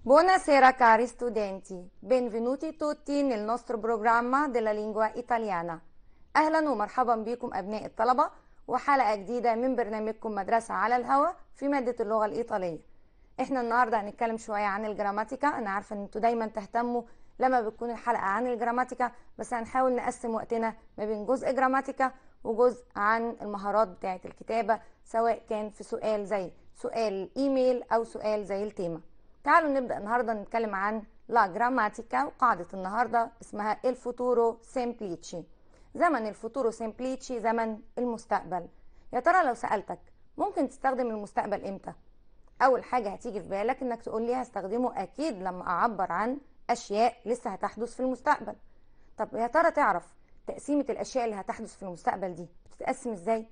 Buonasera cari studenti, benvenuti tutti nel nostro programma della lingua italiana. أهلا ومرحبا بكم أبناء الطلبة وحلقة جديدة من برنامجكم مدرسة على الهواء في مادة اللغة الإيطالية. إحنا النهاردة هنتكلم شوية عن الجراماتيكا، أنا عارفة إن أنتوا دايما تهتموا لما بتكون الحلقة عن الجراماتيكا بس هنحاول نقسم وقتنا ما بين جزء جراماتيكا وجزء عن المهارات بتاعة الكتابة سواء كان في سؤال زي سؤال ايميل او سؤال زي التيمة تعالوا نبدأ النهاردة نتكلم عن لا جراماتيكا وقاعدة النهاردة اسمها الفوتورو سيمبليتشي زمن الفوتورو سيمبليتشي زمن المستقبل يا ترى لو سألتك ممكن تستخدم المستقبل امتى اول حاجة هتيجي في بالك انك تقول لي هستخدمه اكيد لما اعبر عن اشياء لسه هتحدث في المستقبل طب يا ترى تعرف تقسيمه الاشياء اللي هتحدث في المستقبل دي بتتقسم ازاي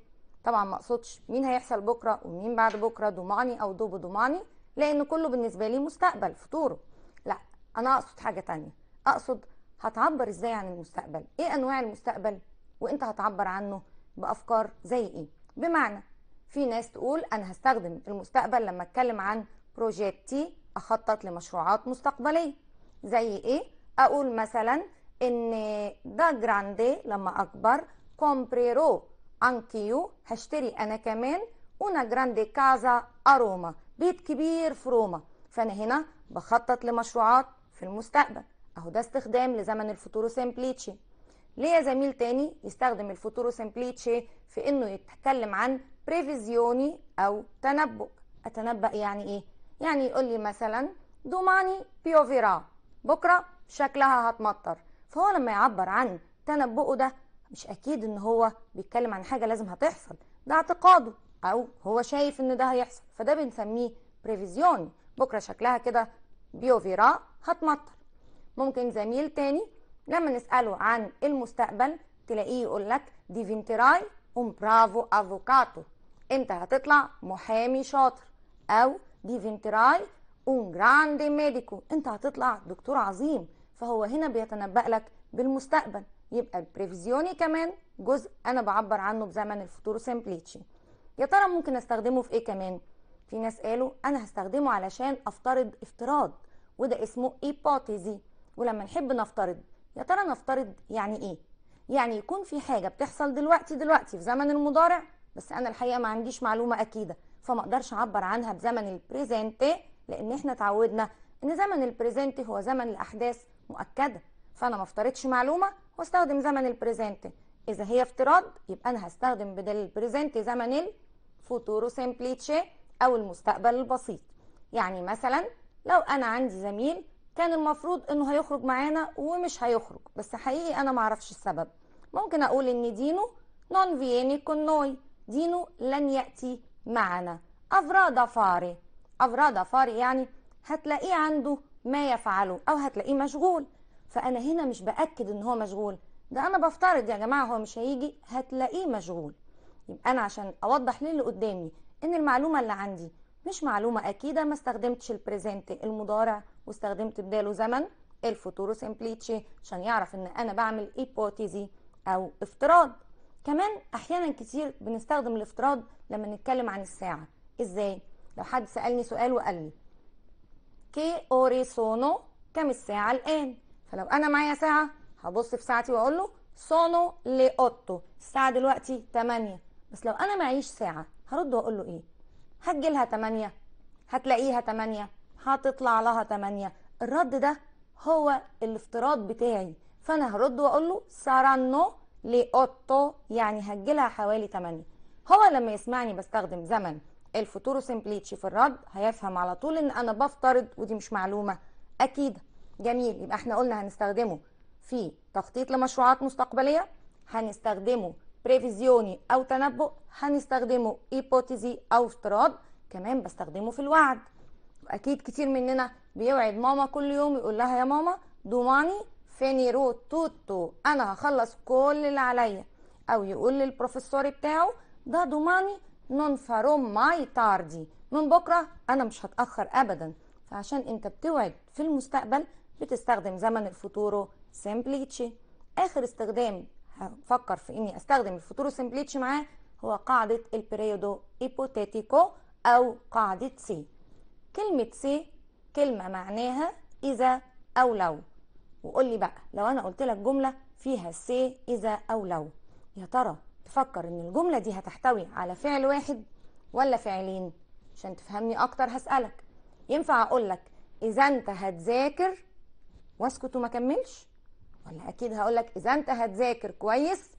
طبعا ما اقصدش مين هيحصل بكره ومين بعد بكره ضماني او دوب ضماني لان كله بالنسبه لي مستقبل فطوره لا انا اقصد حاجه تانية اقصد هتعبر ازاي عن المستقبل ايه انواع المستقبل وانت هتعبر عنه بافكار زي ايه بمعنى في ناس تقول انا هستخدم المستقبل لما اتكلم عن بروجيكتي اخطط لمشروعات مستقبليه زي ايه اقول مثلا ان ده جراندي لما اكبر كومبريرو انكيو هشتري انا كمان انا جراندي كازا اروما بيت كبير في روما فانا هنا بخطط لمشروعات في المستقبل اهو ده استخدام لزمن الفوتورو سمبليتشي ليه زميل تاني يستخدم الفوتورو سمبليتشي في انه يتكلم عن بريفيزيوني او تنبؤ اتنبأ يعني ايه يعني يقول لي مثلا دوماني بيوفيرا بكره شكلها هتمطر فهو لما يعبر عن تنبؤه ده مش اكيد ان هو بيتكلم عن حاجه لازم هتحصل ده اعتقاده او هو شايف ان ده هيحصل فده بنسميه بريفيزيون بكره شكلها كده بيوفيرا هتمطر ممكن زميل تاني لما نساله عن المستقبل تلاقيه يقول لك دي فينتراي ام برافو افوكاتو انت هتطلع محامي شاطر او دي فينتراي اون جراندي ميديكو انت هتطلع دكتور عظيم فهو هنا بيتنبأ لك بالمستقبل يبقى البريفيزيوني كمان جزء انا بعبر عنه بزمن الفطور سيمبليتشي يا ترى ممكن استخدمه في ايه كمان في ناس قالوا انا هستخدمه علشان افترض افتراض وده اسمه ايبوتيزي ولما نحب نفترض يا ترى نفترض يعني ايه يعني يكون في حاجه بتحصل دلوقتي دلوقتي في زمن المضارع بس انا الحقيقه ما عنديش معلومه اكيده فما اقدرش اعبر عنها بزمن البريزنت لان احنا اتعودنا ان زمن البريزنت هو زمن الاحداث مؤكده فانا ما افترضش معلومه واستخدم زمن البريزنت اذا هي افتراض يبقى انا هستخدم بدل البريزنت زمن الفوتورو سيمبليتشي او المستقبل البسيط يعني مثلا لو انا عندي زميل كان المفروض انه هيخرج معانا ومش هيخرج بس حقيقي انا معرفش السبب ممكن اقول ان دينو نون فييني كونوي دينو لن ياتي معنا افراد فاري افراد فاري يعني هتلاقيه عنده ما يفعله او هتلاقيه مشغول فانا هنا مش باكد ان هو مشغول ده انا بفترض يا جماعه هو مش هيجي هتلاقيه مشغول يبقى انا عشان اوضح للي قدامي ان المعلومه اللي عندي مش معلومه اكيده ما استخدمتش البريزنت المضارع واستخدمت بداله زمن الفوتورو سمبليتشي عشان يعرف ان انا بعمل ايبوتيزي او افتراض كمان احيانا كتير بنستخدم الافتراض لما نتكلم عن الساعه ازاي لو حد سالني سؤال وقال لي كي اوري سونو كم الساعة الآن فلو أنا معايا ساعة هبص في ساعتي وأقول له سونو لي أوتو الساعة دلوقتي 8 بس لو أنا معيش ساعة هرد وأقول له إيه هتجيلها 8 هتلاقيها 8 هتطلع لها 8 الرد ده هو الافتراض بتاعي فأنا هرد وأقول له سارانو لي أوتو يعني هتجيلها حوالي 8 هو لما يسمعني بستخدم زمن الفوتورو سمبليتشي في الرد هيفهم على طول ان انا بفترض ودي مش معلومه اكيد جميل يبقى احنا قلنا هنستخدمه في تخطيط لمشروعات مستقبليه هنستخدمه بريفيزيوني او تنبؤ هنستخدمه ايبوتيزي او افتراض كمان بستخدمه في الوعد اكيد كتير مننا بيوعد ماما كل يوم يقول لها يا ماما فيني فينيرو توتو انا هخلص كل اللي عليا او يقول للبروفيسور بتاعه ده دوماني نون فاروم ماي تاردي من بكرة أنا مش هتأخر أبدا فعشان أنت بتوعد في المستقبل بتستخدم زمن الفوتورو سيمبليتشي آخر استخدام هفكر في إني أستخدم الفوتورو سيمبليتشي معاه هو قاعدة البريودو إيبوتيتيكو أو قاعدة سي كلمة سي كلمة معناها إذا أو لو وقول لي بقى لو أنا قلت لك جملة فيها سي إذا أو لو يا ترى تفكر ان الجملة دي هتحتوي على فعل واحد ولا فعلين عشان تفهمني اكتر هسألك ينفع اقولك اذا انت هتذاكر واسكت وما كملش ولا اكيد هقولك اذا انت هتذاكر كويس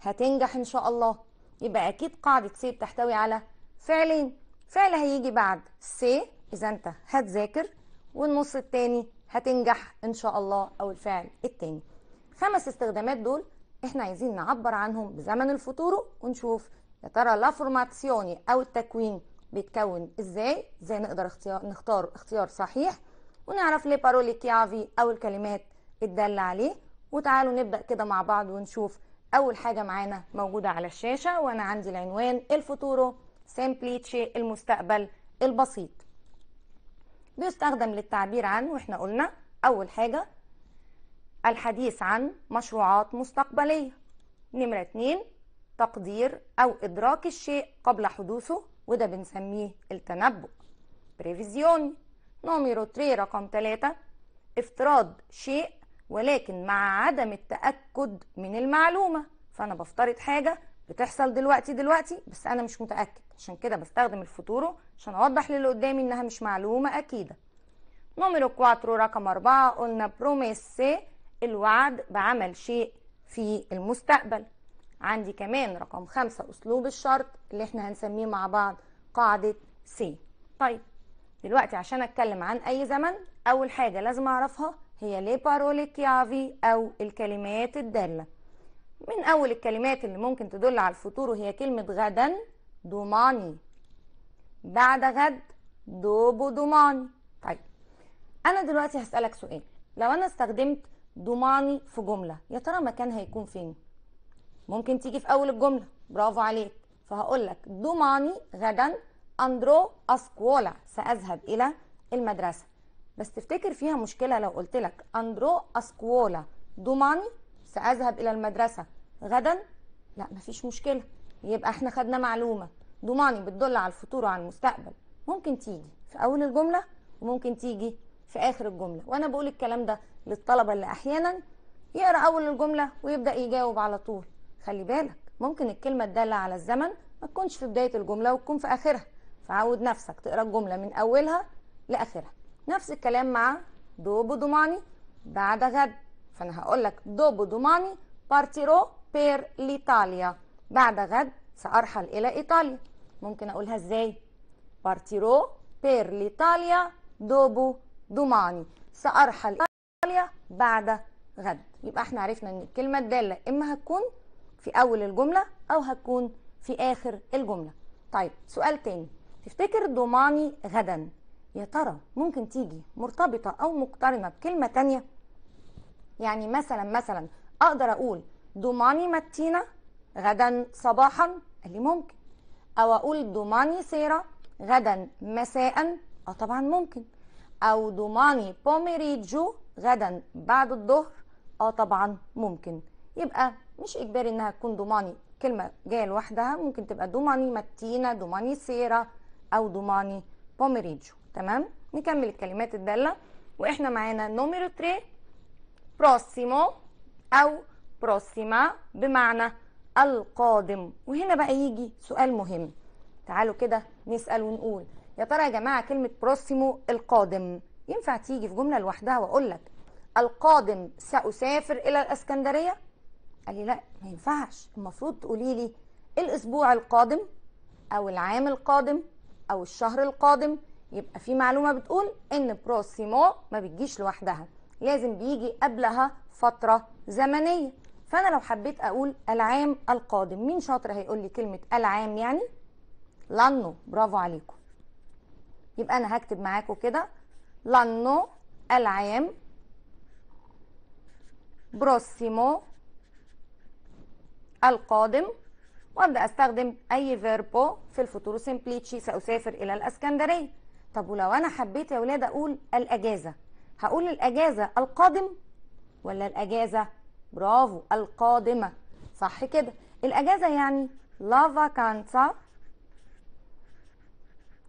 هتنجح ان شاء الله يبقى اكيد قاعدة سي بتحتوي على فعلين فعل هيجي بعد سي اذا انت هتذاكر والنص التاني هتنجح ان شاء الله او الفعل التاني خمس استخدامات دول احنا عايزين نعبر عنهم بزمن الفطور ونشوف يا ترى لا فورماسيوني او التكوين بيتكون ازاي ازاي نقدر اختيار نختار اختيار صحيح ونعرف لي بارولي كيافي او الكلمات الدالة عليه وتعالوا نبدأ كده مع بعض ونشوف اول حاجة معانا موجودة على الشاشة وانا عندي العنوان الفطور سيمبليتشي المستقبل البسيط بيستخدم للتعبير عن واحنا قلنا اول حاجة الحديث عن مشروعات مستقبلية نمرة اتنين تقدير أو إدراك الشيء قبل حدوثه وده بنسميه التنبؤ بريفيزيوني نمرة 3 رقم 3 افتراض شيء ولكن مع عدم التأكد من المعلومة فأنا بفترض حاجة بتحصل دلوقتي دلوقتي بس أنا مش متأكد عشان كده بستخدم الفوتورو عشان أوضح للي قدامي إنها مش معلومة أكيدة نمرة 4 رقم 4 قلنا بروميسي الوعد بعمل شيء في المستقبل عندي كمان رقم خمسة أسلوب الشرط اللي احنا هنسميه مع بعض قاعدة سي طيب دلوقتي عشان أتكلم عن أي زمن أول حاجة لازم أعرفها هي لي بارولي كيافي أو الكلمات الدالة من أول الكلمات اللي ممكن تدل على الفطور وهي كلمة غدا دوماني بعد غد دوبو دوماني طيب أنا دلوقتي هسألك سؤال لو أنا استخدمت ضماني في جمله يا ترى مكانها هيكون فين ممكن تيجي في اول الجمله برافو عليك فهقول لك ضماني غدا اندرو اسكولا ساذهب الى المدرسه بس تفتكر فيها مشكله لو قلت لك اندرو اسكولا ضماني ساذهب الى المدرسه غدا لا مفيش مشكله يبقى احنا خدنا معلومه ضماني بتدل على الفطور وعلى المستقبل ممكن تيجي في اول الجمله وممكن تيجي في اخر الجمله وانا بقول الكلام ده للطلبه اللي احيانا يقرا اول الجمله ويبدا يجاوب على طول خلي بالك ممكن الكلمه الداله على الزمن ما تكونش في بدايه الجمله وتكون في اخرها فعود نفسك تقرا الجمله من اولها لاخرها نفس الكلام مع دوبو دوماني بعد غد فانا هقول لك دوبو دوماني بارتيرو بير لإيطاليا بعد غد سأرحل إلى إيطاليا ممكن أقولها إزاي بارتيرو بير لإيطاليا دوبو دوماني سأرحل استراليا بعد غد يبقى احنا عرفنا ان الكلمه الداله اما هتكون في اول الجمله او هتكون في اخر الجمله طيب سؤال تاني تفتكر ضماني غدا يا ترى ممكن تيجي مرتبطه او مقترنه بكلمه تانية يعني مثلا مثلا اقدر اقول ضماني متينه غدا صباحا قال لي ممكن او اقول ضماني سيره غدا مساء اه طبعا ممكن او ضماني بوميريجو غدا بعد الظهر اه طبعا ممكن يبقى مش اجباري انها تكون دوماني كلمه جايه لوحدها ممكن تبقى دوماني ماتينا دوماني سيرا او دوماني بوميريجو تمام نكمل الكلمات الداله واحنا معانا نوميرو 3 بروسيمو او بروسيما بمعنى القادم وهنا بقى يجي سؤال مهم تعالوا كده نسال ونقول يا ترى يا جماعه كلمه بروسيمو القادم ينفع تيجي في جمله لوحدها واقول لك القادم سأسافر إلى الإسكندرية قال لي لا ما ينفعش المفروض تقولي لي الأسبوع القادم أو العام القادم أو الشهر القادم يبقى في معلومة بتقول إن بروسيمو ما بتجيش لوحدها لازم بيجي قبلها فترة زمنية فأنا لو حبيت أقول العام القادم مين شاطر هيقول لي كلمة العام يعني لانو برافو عليكم يبقى أنا هكتب معاكم كده لانو العام بروسيمو القادم وابدا استخدم اي فيربو في الفطور سمبليتشي ساسافر الى الاسكندريه طب ولو انا حبيت يا ولاد اقول الاجازه هقول الاجازه القادم ولا الاجازه برافو القادمه صح كده الاجازه يعني لا فاكانسا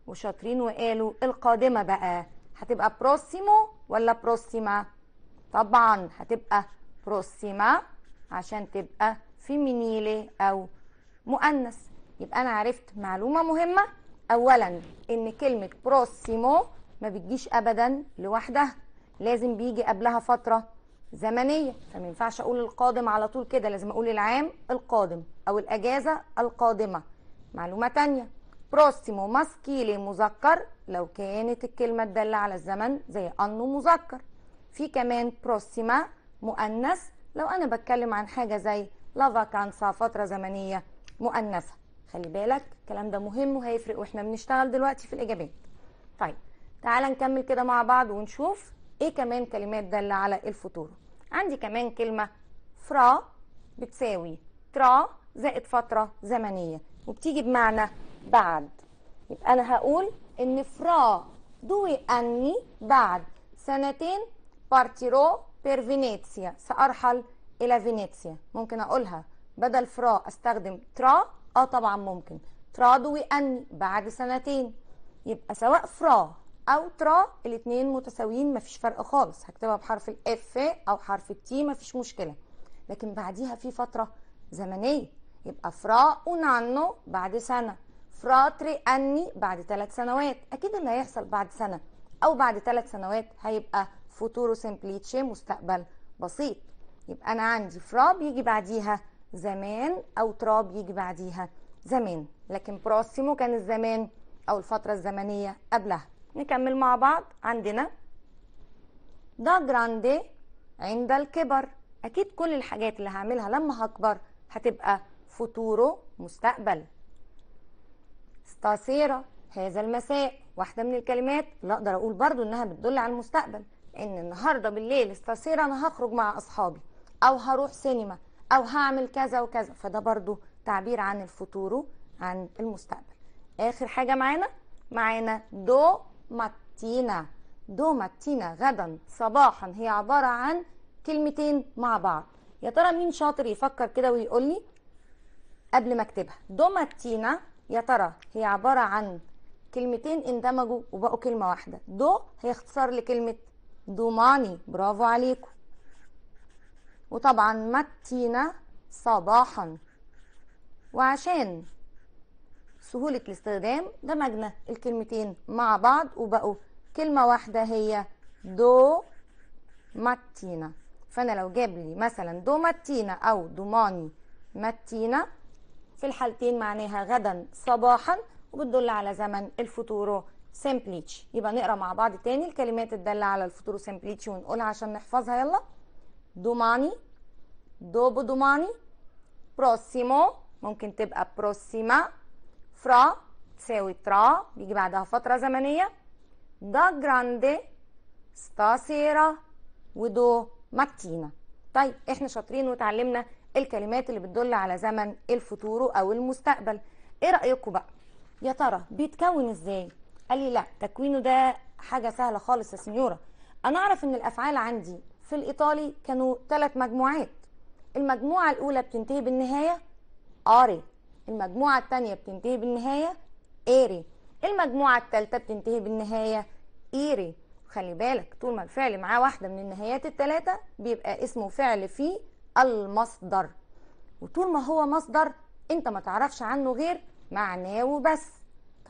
وشاطرين وقالوا القادمه بقى هتبقى بروسيمو ولا بروسيما طبعا هتبقى بروسيما عشان تبقى فيمينيلي أو مؤنث يبقى أنا عرفت معلومة مهمة أولا إن كلمة بروسيمو ما بتجيش أبدا لوحدها لازم بيجي قبلها فترة زمنية فما ينفعش أقول القادم على طول كده لازم أقول العام القادم أو الأجازة القادمة معلومة تانية بروسيمو ماسكيلي مذكر لو كانت الكلمة تدل على الزمن زي أنه مذكر في كمان بروسيما مؤنث لو أنا بتكلم عن حاجة زي لا فاكانسا فترة زمنية مؤنثة خلي بالك الكلام ده مهم وهيفرق واحنا بنشتغل دلوقتي في الإجابات طيب تعالى نكمل كده مع بعض ونشوف ايه كمان كلمات دالة على الفطور عندي كمان كلمة فرا بتساوي ترا زائد فترة زمنية وبتيجي بمعنى بعد يبقى أنا هقول إن فرا دوي أني بعد سنتين بارتيرو بير فينيتسيا سأرحل إلى فينيتسيا ممكن أقولها بدل فرا أستخدم ترا آه طبعا ممكن ترادوي أني بعد سنتين يبقى سواء فرا أو ترا الاتنين متساويين مفيش فرق خالص هكتبها بحرف الإف أو حرف التي مفيش مشكلة لكن بعديها في فترة زمنية يبقى فرا أونانو بعد سنة فراتري أني بعد ثلاث سنوات أكيد اللي هيحصل بعد سنة أو بعد ثلاث سنوات هيبقى فوتورو سمبليتشي مستقبل بسيط يبقى أنا عندي فراب يجي بعديها زمان أو تراب يجي بعديها زمان لكن بروسيمو كان الزمان أو الفترة الزمنية قبلها نكمل مع بعض عندنا دا جراندي عند الكبر أكيد كل الحاجات اللي هعملها لما هكبر هتبقى فوتورو مستقبل ستاسيرا هذا المساء واحدة من الكلمات اللي أقدر أقول برضو إنها بتدل على المستقبل ان النهارده بالليل استصير انا هخرج مع اصحابي او هروح سينما او هعمل كذا وكذا فده برضو تعبير عن الفطور عن المستقبل اخر حاجه معانا معانا دو ماتينا دو ماتينا غدا صباحا هي عباره عن كلمتين مع بعض يا ترى مين شاطر يفكر كده ويقول لي قبل ما اكتبها دو ماتينا يا ترى هي عباره عن كلمتين اندمجوا وبقوا كلمه واحده دو هي اختصار لكلمه دوماني برافو عليكم وطبعا متينا صباحا وعشان سهولة الاستخدام دمجنا الكلمتين مع بعض وبقوا كلمة واحدة هي دو ماتينا فأنا لو جاب لي مثلا دو ماتينا أو دوماني ماتينا في الحالتين معناها غدا صباحا وبتدل على زمن الفطور سامبليتش يبقى نقرا مع بعض تاني الكلمات الداله على الفطور سمبليتش ونقولها عشان نحفظها يلا دوماني دوبو دوماني بروسيمو ممكن تبقى بروسيما فرا تساوي ترا بيجي بعدها فتره زمنيه دا جراندي ستا سيرا ودو ماتينا طيب احنا شاطرين وتعلمنا الكلمات اللي بتدل على زمن الفطور او المستقبل ايه رايكم بقى يا ترى بيتكون ازاي قال لي لا تكوينه ده حاجه سهله خالص يا سنيوره انا اعرف ان الافعال عندي في الايطالي كانوا ثلاث مجموعات المجموعه الاولى بتنتهي بالنهايه اري المجموعه الثانيه بتنتهي بالنهايه ايري المجموعه الثالثه بتنتهي بالنهايه ايري خلي بالك طول ما الفعل معاه واحده من النهايات الثلاثه بيبقى اسمه فعل في المصدر وطول ما هو مصدر انت ما تعرفش عنه غير معناه وبس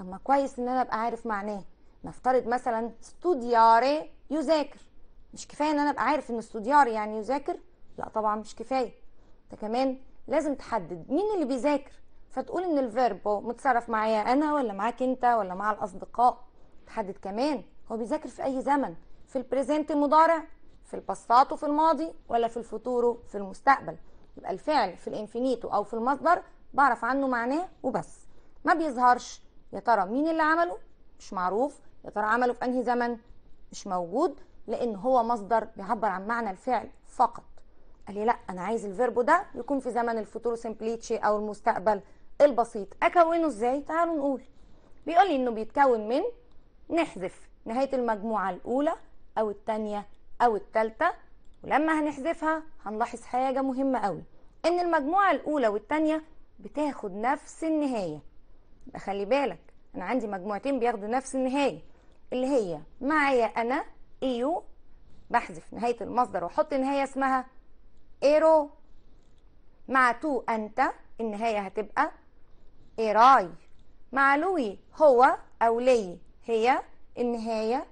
طب ما كويس ان انا ابقى عارف معناه نفترض مثلا ستودياري يذاكر مش كفايه ان انا ابقى عارف ان ستودياري يعني يذاكر لا طبعا مش كفايه ده كمان لازم تحدد مين اللي بيذاكر فتقول ان الفيرب متصرف معايا انا ولا معاك انت ولا مع الاصدقاء تحدد كمان هو بيذاكر في اي زمن في البريزنت المضارع في الباستات في الماضي ولا في الفوتورو في المستقبل يبقى الفعل في الانفينيتو او في المصدر بعرف عنه معناه وبس ما بيظهرش يا ترى مين اللي عمله مش معروف يا ترى عمله في انهي زمن مش موجود لان هو مصدر بيعبر عن معنى الفعل فقط قال لي لا انا عايز الفيربو ده يكون في زمن الفوتورو سمبليتشي او المستقبل البسيط اكونه ازاي تعالوا نقول بيقول لي انه بيتكون من نحذف نهايه المجموعه الاولى او الثانيه او الثالثه ولما هنحذفها هنلاحظ حاجه مهمه قوي ان المجموعه الاولى والثانيه بتاخد نفس النهايه خلي بالك انا عندي مجموعتين بياخدوا نفس النهايه اللي هي معايا انا ايو بحذف نهايه المصدر واحط نهايه اسمها ايرو مع تو انت النهايه هتبقى ايراي مع لوي هو او لي هي النهايه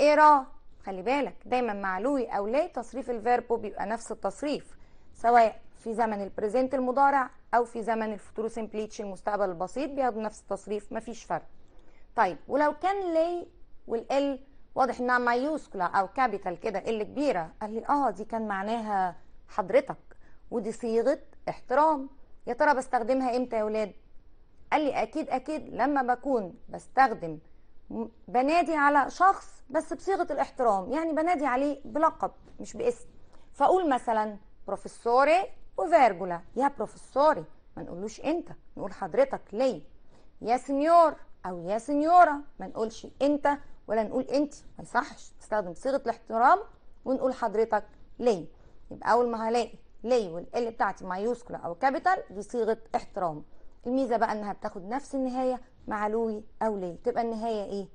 ايرا خلي بالك دايما مع لوي او لي تصريف الفيربو بيبقى نفس التصريف سواء في زمن البريزنت المضارع او في زمن الفوتوروسين بليتش المستقبل البسيط بياخدوا نفس التصريف مفيش فرق طيب ولو كان لي والال واضح انها مايوسكولا او كابيتال كده ال كبيره قال لي اه دي كان معناها حضرتك ودي صيغه احترام يا ترى بستخدمها امتى يا ولاد قال لي اكيد اكيد لما بكون بستخدم بنادي على شخص بس بصيغه الاحترام يعني بنادي عليه بلقب مش باسم فاقول مثلا بروفيسوري وفيرجولا يا بروفيسوري ما نقولوش انت نقول حضرتك ليه يا سنيور او يا سنيورة ما نقولش انت ولا نقول انت ما يصحش نستخدم صيغه الاحترام ونقول حضرتك ليه يبقى اول ما هلاقي ليه والال بتاعتي مايوسكولا او كابيتال دي صيغه احترام الميزه بقى انها بتاخد نفس النهايه مع لوي او ليه تبقى النهايه ايه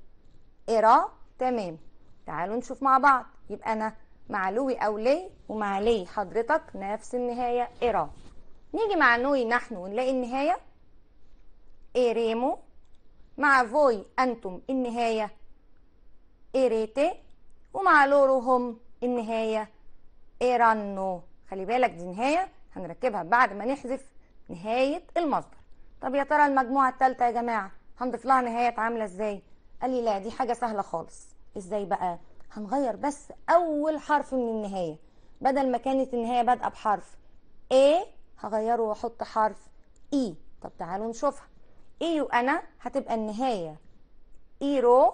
ارا تمام تعالوا نشوف مع بعض يبقى انا مع لوي أو لي ومع لي حضرتك نفس النهاية إرا نيجي مع نوي نحن ونلاقي النهاية إيريمو مع فوي أنتم النهاية إيريتي ومع لورو هم النهاية إيرانو خلي بالك دي نهاية هنركبها بعد ما نحذف نهاية المصدر طب يا ترى المجموعة التالتة يا جماعة هنضيف لها نهاية عاملة ازاي؟ قال لي لا دي حاجة سهلة خالص ازاي بقى؟ هنغير بس اول حرف من النهايه بدل ما كانت النهايه بادئه بحرف A هغيره واحط حرف اي e. طب تعالوا نشوفها إي e وأنا هتبقى النهاية إيرو e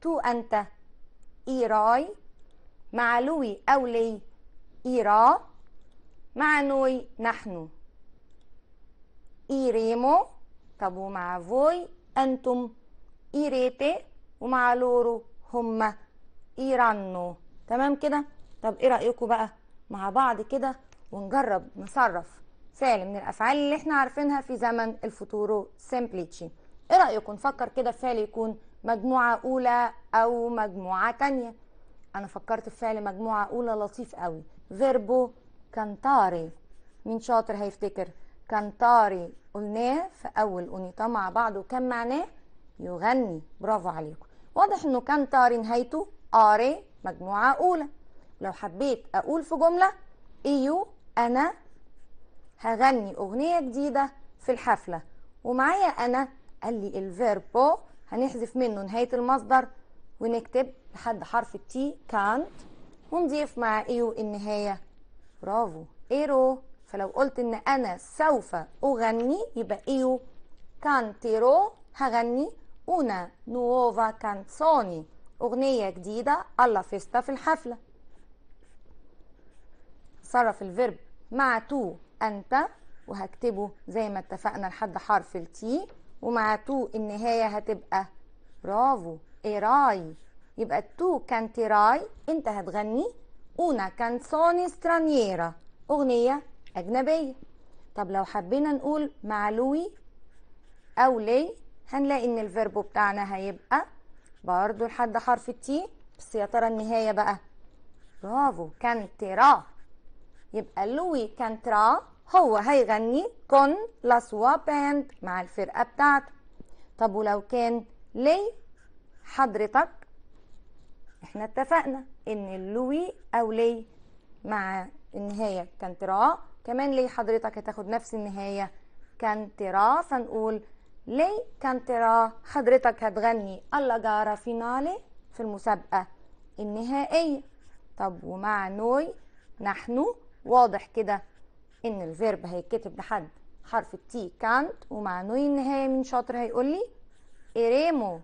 تو أنت إيراي مع لوي أو لي إيرا مع نوي نحن إيريمو طب ومع فوي أنتم إيريتي ومع لورو هما إيرانو تمام كده طب إيه رأيكم بقى مع بعض كده ونجرب نصرف فعل من الأفعال اللي إحنا عارفينها في زمن الفوتورو سيمبليتشي إيه رأيكم نفكر كده في فعل يكون مجموعة أولى أو مجموعة تانية أنا فكرت في فعل مجموعة أولى لطيف قوي فيربو كانتاري مين شاطر هيفتكر كانتاري قلناه في أول أونيتا مع بعض وكان معناه يغني برافو عليكم واضح إنه كانتاري نهايته اري مجموعة أولى لو حبيت أقول في جملة إيو أنا هغني أغنية جديدة في الحفلة ومعايا أنا قال لي الفيربو هنحذف منه نهاية المصدر ونكتب لحد حرف التي كانت ونضيف مع إيو النهاية برافو إيرو فلو قلت إن أنا سوف أغني يبقى إيو كانتيرو هغني أنا nuova canzone أغنية جديدة الله فيستا في الحفلة صرف الفيرب مع تو أنت وهكتبه زي ما اتفقنا لحد حرف التي ومع تو النهاية هتبقى برافو إيراي يبقى تو كانتيراي أنت هتغني أونا كانسوني سترانييرا أغنية أجنبية طب لو حبينا نقول مع لوي أو لي هنلاقي إن الفيربو بتاعنا هيبقى برضو لحد حرف التي بس يا ترى النهاية بقى برافو كانترا يبقى لوي كانترا هو هيغني كون لا سوا باند مع الفرقة بتاعته طب ولو كان لي حضرتك احنا اتفقنا ان لوي او لي مع النهاية كانترا كمان ليه حضرتك هتاخد نفس النهاية كانترا فنقول ليه كان ترى حضرتك هتغني الله جارا فينالي في المسابقة النهائية طب ومع نوي نحن واضح كده ان الفيرب هيتكتب لحد حرف التي كانت ومع نوي النهاية مين شاطر هيقولي إريمو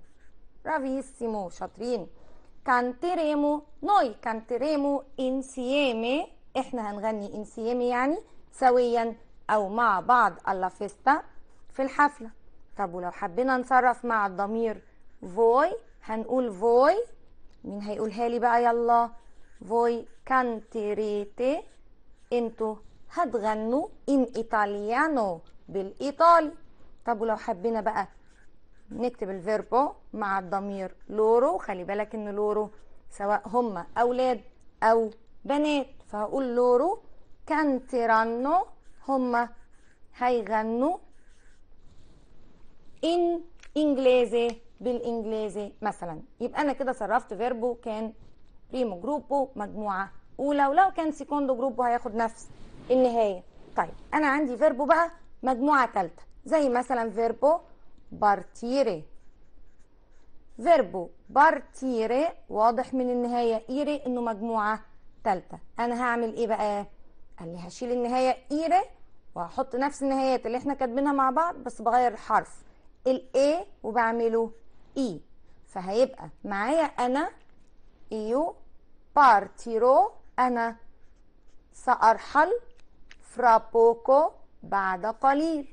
رافيسيمو شاطرين كانتريمو نوي كانتريمو انسيامي احنا هنغني انسيامي يعني سويا او مع بعض الله فيستا في الحفله طب ولو حبينا نصرف مع الضمير فوي هنقول فوي مين هيقولها لي بقى يلا فوي canterete انتوا هتغنوا ان ايطاليانو بالايطالي طب ولو حبينا بقى نكتب الفيربو مع الضمير لورو خلي بالك ان لورو سواء هما اولاد او بنات فهقول لورو كانتيرانو هما هيغنوا ان انجليزي بالانجليزي مثلا يبقى انا كده صرفت فيربو كان بريمو جروبو مجموعه اولى ولو كان سيكوندو جروبو هياخد نفس النهايه طيب انا عندي فيربو بقى مجموعه ثالثه زي مثلا فيربو بارتيري فيربو بارتيري واضح من النهايه ايري انه مجموعه ثالثه انا هعمل ايه بقى قال لي هشيل النهايه ايري وهحط نفس النهايات اللي احنا كاتبينها مع بعض بس بغير الحرف الاي وبعمله اي e. فهيبقى معايا انا ايو بارتيرو انا سأرحل فرابوكو بعد قليل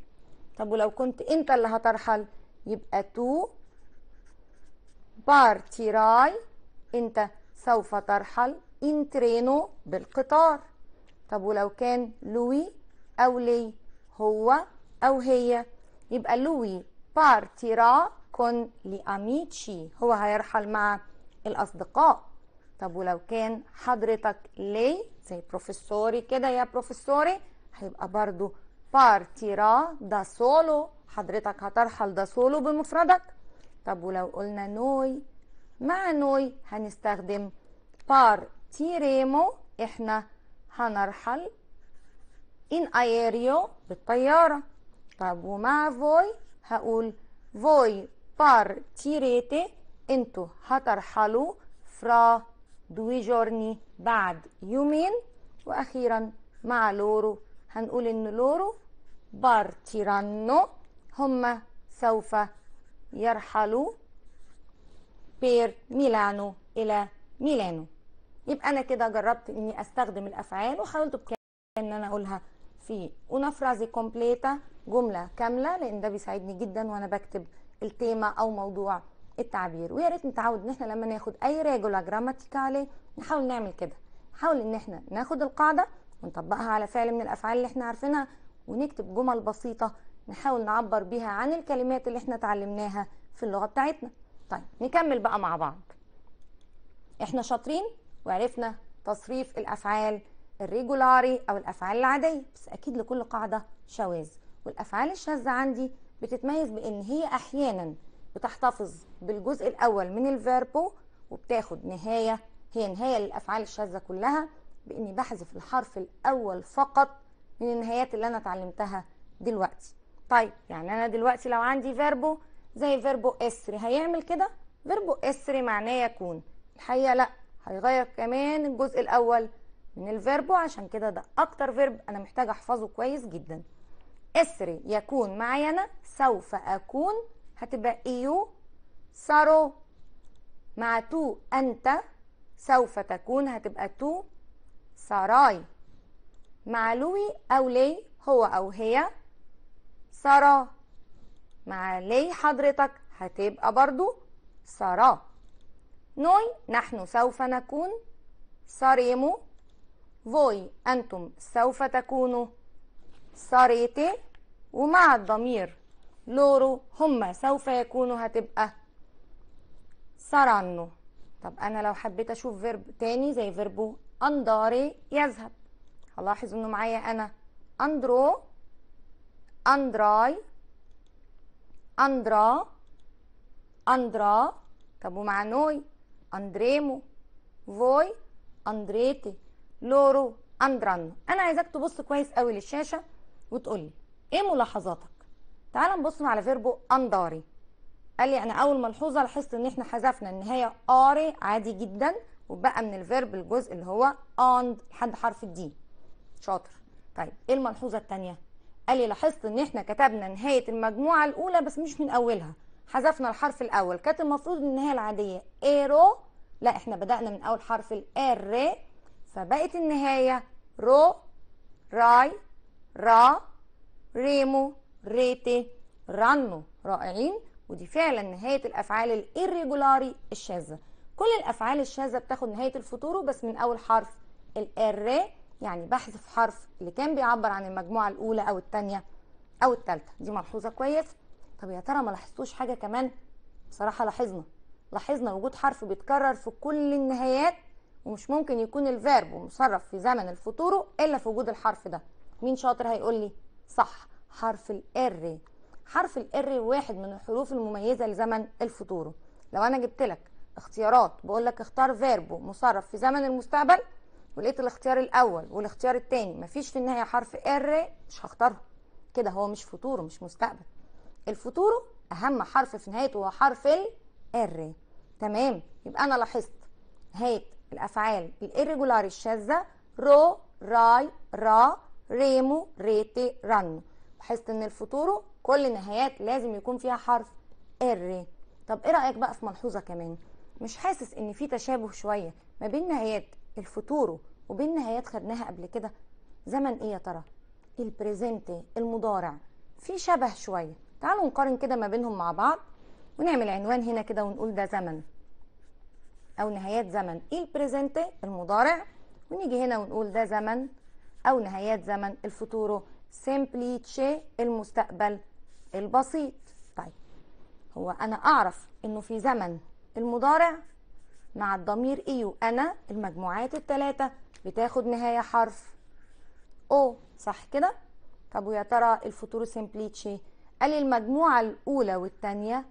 طب ولو كنت انت اللي هترحل يبقى تو بارتيراي انت سوف ترحل انترينو بالقطار طب ولو كان لوي او لي هو او هي يبقى لوي بارتيرا كون لأميتشي هو هيرحل مع الأصدقاء طب ولو كان حضرتك لي زي بروفيسوري كده يا بروفيسوري هيبقى برضو بارتيرا دا سولو حضرتك هترحل دا سولو بمفردك طب ولو قلنا نوي مع نوي هنستخدم بارتيريمو احنا هنرحل ان ايريو بالطيارة طب ومع فوي هقول voi partirete انتوا هترحلوا fra due giorni بعد يومين واخيرا مع لورو هنقول ان لورو partiranno هم سوف يرحلوا بير ميلانو الى ميلانو يبقى انا كده جربت اني استخدم الافعال وحاولت بكامل ان انا اقولها في una frase completa جمله كامله لان ده بيساعدني جدا وانا بكتب التيمه او موضوع التعبير ويا ريت نتعود ان احنا لما ناخد اي ريجولا جراماتيكالي نحاول نعمل كده نحاول ان احنا ناخد القاعده ونطبقها على فعل من الافعال اللي احنا عارفينها ونكتب جمل بسيطه نحاول نعبر بيها عن الكلمات اللي احنا اتعلمناها في اللغه بتاعتنا طيب نكمل بقى مع بعض احنا شاطرين وعرفنا تصريف الافعال الريجولاري او الافعال العاديه بس اكيد لكل قاعده شواذ والافعال الشاذه عندي بتتميز بان هي احيانا بتحتفظ بالجزء الاول من الفيربو وبتاخد نهايه هي نهايه للافعال الشاذه كلها باني بحذف الحرف الاول فقط من النهايات اللي انا اتعلمتها دلوقتي طيب يعني انا دلوقتي لو عندي فيربو زي فيربو اسري هيعمل كده فيربو اسري معناه يكون الحقيقه لا هيغير كمان الجزء الاول من الفيربو عشان كده ده اكتر فيرب انا محتاجه احفظه كويس جدا اسري يكون معي أنا سوف أكون هتبقى إيو سارو مع تو أنت سوف تكون هتبقى تو ساراي مع لوي أو لي هو أو هي سارا مع لي حضرتك هتبقى برضو سارا نوي نحن سوف نكون ساريمو فوي أنتم سوف تكونوا ساريتي ومع الضمير لورو هما سوف يكونوا هتبقى سرانو طب انا لو حبيت اشوف فيرب تاني زي فيربو انداري يذهب هلاحظ انه معايا انا اندرو اندراي اندرا اندرا طب ومع نوي اندريمو فوي اندريتي لورو اندرانو انا عايزاك تبص كويس قوي للشاشه وتقولي ايه ملاحظاتك تعال نبص على فيربو انداري قال لي انا اول ملحوظه لاحظت ان احنا حذفنا النهايه اري عادي جدا وبقى من الفيرب الجزء اللي هو اند لحد حرف الدي شاطر طيب ايه الملحوظه الثانيه قال لي لاحظت ان احنا كتبنا نهايه المجموعه الاولى بس مش من اولها حذفنا الحرف الاول كانت المفروض النهايه العاديه ايرو لا احنا بدانا من اول حرف الار فبقت النهايه رو راي را ريمو ريتي رنو رائعين ودي فعلا نهاية الأفعال الإيريجولاري الشاذة كل الأفعال الشاذة بتاخد نهاية الفطور بس من أول حرف الإر يعني بحذف حرف اللي كان بيعبر عن المجموعة الأولى أو الثانية أو الثالثة دي ملحوظة كويس طب يا ترى ما لاحظتوش حاجة كمان بصراحة لاحظنا لاحظنا وجود حرف بيتكرر في كل النهايات ومش ممكن يكون الفيرب مصرف في زمن الفطور إلا في وجود الحرف ده مين شاطر هيقول لي صح حرف الار حرف الار واحد من الحروف المميزه لزمن الفطوره لو انا جبت لك اختيارات بقول لك اختار فيربو مصرف في زمن المستقبل ولقيت الاختيار الاول والاختيار الثاني مفيش في النهايه حرف ار مش هختاره كده هو مش فطوره مش مستقبل الفطوره اهم حرف في نهايته هو حرف الار تمام يبقى انا لاحظت نهايه الافعال الirregular الشاذه رو راي را ريمو ريتي رن بحيث ان الفطورو كل النهايات لازم يكون فيها حرف ار طب ايه رايك بقى في ملحوظه كمان مش حاسس ان في تشابه شويه ما بين نهايات الفطورو وبين نهايات خدناها قبل كده زمن ايه يا ترى البريزنت المضارع في شبه شويه تعالوا نقارن كده ما بينهم مع بعض ونعمل عنوان هنا كده ونقول ده زمن او نهايات زمن ايه البريزنت المضارع ونيجي هنا ونقول ده زمن أو نهايات زمن الفوتورو سيمبلي تشي المستقبل البسيط طيب هو أنا أعرف إنه في زمن المضارع مع الضمير إيو e أنا المجموعات التلاتة بتاخد نهاية حرف أو صح كده؟ طب ويا ترى الفوتورو سيمبلي تشي قال المجموعة الأولى والتانية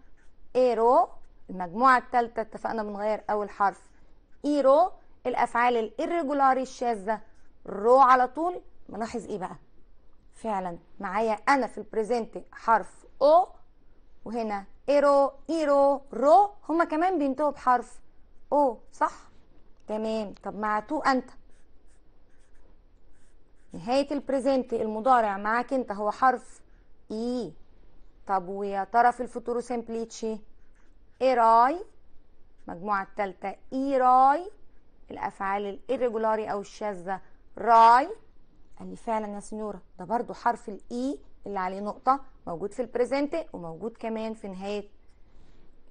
إيرو المجموعة التالتة اتفقنا بنغير أول حرف إيرو e الأفعال الإرجولاري الشاذة رو على طول بلاحظ ايه بقى فعلا معايا انا في البريزنت حرف او وهنا ايرو ايرو رو هما كمان بينتهوا بحرف او صح تمام طب مع تو انت نهاية البريزنت المضارع معاك انت هو حرف اي e. طب ويا ترى في الفوتورو سمبليتشي ايراي مجموعة التالتة ايراي الافعال الirregular او الشاذة راي قال لي فعلا يا سنيورة ده برضو حرف الاي e اللي عليه نقطة موجود في البريزنت وموجود كمان في نهاية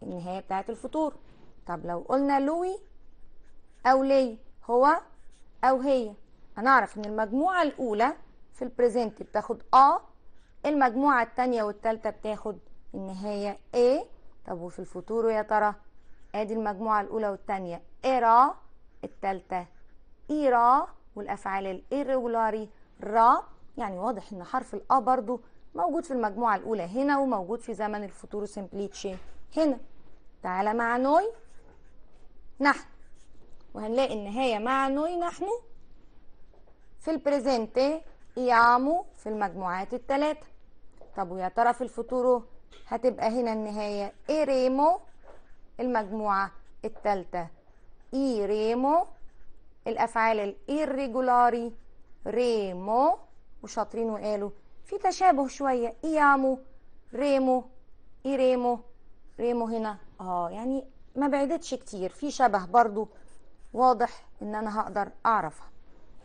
النهاية بتاعة الفطور طب لو قلنا لوي أو لي هو أو هي هنعرف إن المجموعة الأولى في البريزنت بتاخد أ المجموعة التانية والتالتة بتاخد النهاية A طب وفي الفطور يا ترى ادي المجموعة الأولى والتانية إيرا التالتة إيرا e والافعال الايريجولاري را يعني واضح ان حرف الا برضو موجود في المجموعه الاولى هنا وموجود في زمن الفطور سمبليتشي هنا تعالى مع نوي نحن وهنلاقي النهايه مع نوي نحن في البريزنت يعمو في المجموعات الثلاثه طب ويا ترى في الفطور هتبقى هنا النهايه ايريمو المجموعه الثالثه ايريمو الافعال الايريجولاري ريمو وشاطرين وقالوا في تشابه شويه ايامو ريمو ايريمو ريمو هنا اه يعني ما بعدتش كتير في شبه برضو واضح ان انا هقدر اعرفها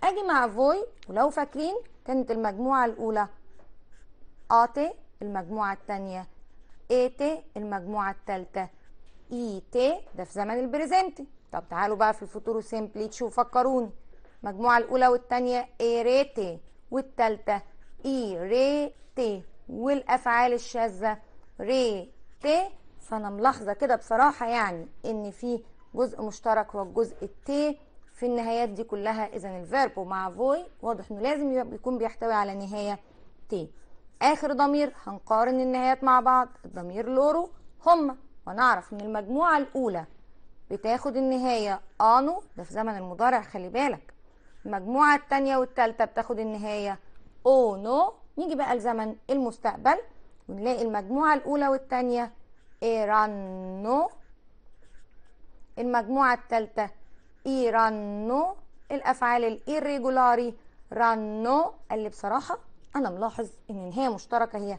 اجي مع فوي ولو فاكرين كانت المجموعه الاولى اتي المجموعه الثانيه ايتي المجموعه الثالثه ايتي ده في زمن البريزنت طب تعالوا بقى في الفطور سيمبلي تشوفوا فكروني المجموعه الاولى والثانيه ايريتي والثالثه ايريتي والافعال الشاذه ريتي فانا ملاحظه كده بصراحه يعني ان في جزء مشترك هو الجزء التي في النهايات دي كلها اذا الفيرب مع فوي واضح انه لازم يكون بيحتوي على نهايه تي اخر ضمير هنقارن النهايات مع بعض الضمير لورو هما ونعرف إن المجموعه الاولى بتاخد النهاية آنو ده في زمن المضارع خلي بالك المجموعة التانية والتالتة بتاخد النهاية أو نو نيجي بقى لزمن المستقبل ونلاقي المجموعة الأولى والتانية إيرانو المجموعة التالتة إيرانو الأفعال الإيريجولاري رانو قال لي بصراحة أنا ملاحظ إن النهاية مشتركة هي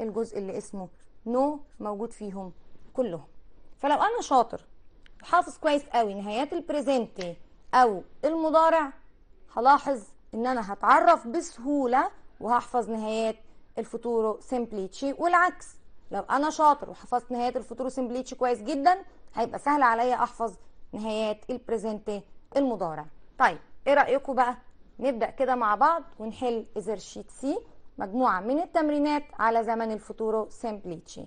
الجزء اللي اسمه نو موجود فيهم كلهم فلو أنا شاطر حافظ كويس قوي نهايات البريزنت او المضارع هلاحظ ان انا هتعرف بسهوله وهحفظ نهايات الفوتورو سيمبليتشي والعكس لو انا شاطر وحفظت نهايات الفوتورو سيمبليتشي كويس جدا هيبقى سهل عليا احفظ نهايات البريزنت المضارع طيب ايه رايكم بقى نبدا كده مع بعض ونحل ايزرشيت سي مجموعه من التمرينات على زمن الفوتورو سيمبليتشي